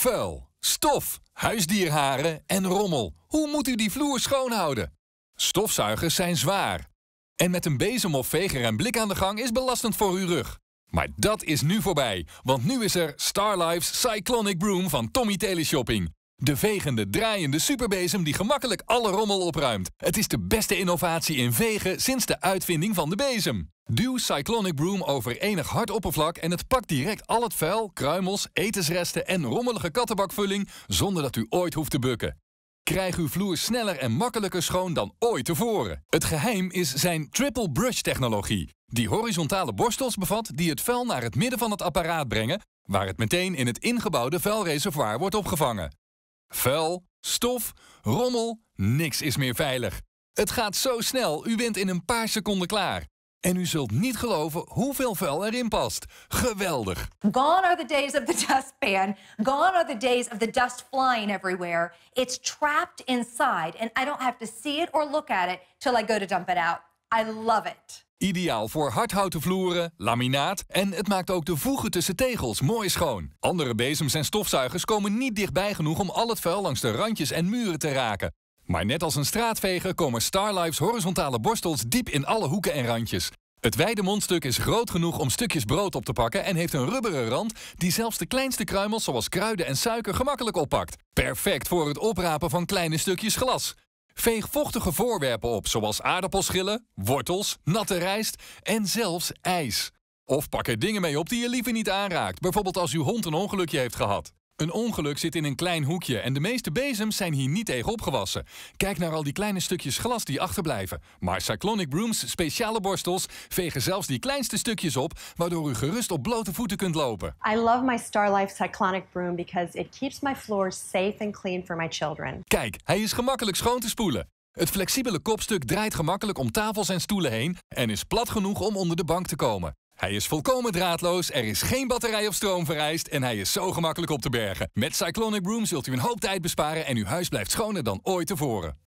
vuil, stof, huisdierharen en rommel. Hoe moet u die vloer schoonhouden? Stofzuigers zijn zwaar. En met een bezem of veger en blik aan de gang is belastend voor uw rug. Maar dat is nu voorbij, want nu is er Starlife's Cyclonic Broom van Tommy Teleshopping. De vegende, draaiende superbezem die gemakkelijk alle rommel opruimt. Het is de beste innovatie in vegen sinds de uitvinding van de bezem. Duw Cyclonic Broom over enig hard oppervlak en het pakt direct al het vuil, kruimels, etensresten en rommelige kattenbakvulling zonder dat u ooit hoeft te bukken. Krijg uw vloer sneller en makkelijker schoon dan ooit tevoren. Het geheim is zijn triple brush technologie, die horizontale borstels bevat die het vuil naar het midden van het apparaat brengen, waar het meteen in het ingebouwde vuilreservoir wordt opgevangen. Vuil, stof, rommel, niks is meer veilig. Het gaat zo snel, u bent in een paar seconden klaar. En u zult niet geloven hoeveel vuil erin past. Geweldig. Gone are the days of the dustpan. Gone are the days of the dust flying everywhere. It's trapped inside and I don't have to see it or look at it till I go to dump it out. I love it. Ideaal voor hardhouten vloeren, laminaat en het maakt ook de voegen tussen tegels mooi schoon. Andere bezems en stofzuigers komen niet dichtbij genoeg om al het vuil langs de randjes en muren te raken. Maar net als een straatveger komen Starlife's horizontale borstels diep in alle hoeken en randjes. Het wijde mondstuk is groot genoeg om stukjes brood op te pakken en heeft een rubberen rand die zelfs de kleinste kruimels zoals kruiden en suiker gemakkelijk oppakt. Perfect voor het oprapen van kleine stukjes glas. Veeg vochtige voorwerpen op, zoals aardappelschillen, wortels, natte rijst en zelfs ijs. Of pak er dingen mee op die je liever niet aanraakt, bijvoorbeeld als uw hond een ongelukje heeft gehad. Een ongeluk zit in een klein hoekje en de meeste bezems zijn hier niet tegen opgewassen. Kijk naar al die kleine stukjes glas die achterblijven. Maar Cyclonic Brooms speciale borstels vegen zelfs die kleinste stukjes op, waardoor u gerust op blote voeten kunt lopen. I love my Starlife Cyclonic Broom because it keeps my floors safe and clean for my children. Kijk, hij is gemakkelijk schoon te spoelen. Het flexibele kopstuk draait gemakkelijk om tafels en stoelen heen en is plat genoeg om onder de bank te komen. Hij is volkomen draadloos, er is geen batterij of stroom vereist en hij is zo gemakkelijk op te bergen. Met Cyclonic Room zult u een hoop tijd besparen en uw huis blijft schoner dan ooit tevoren.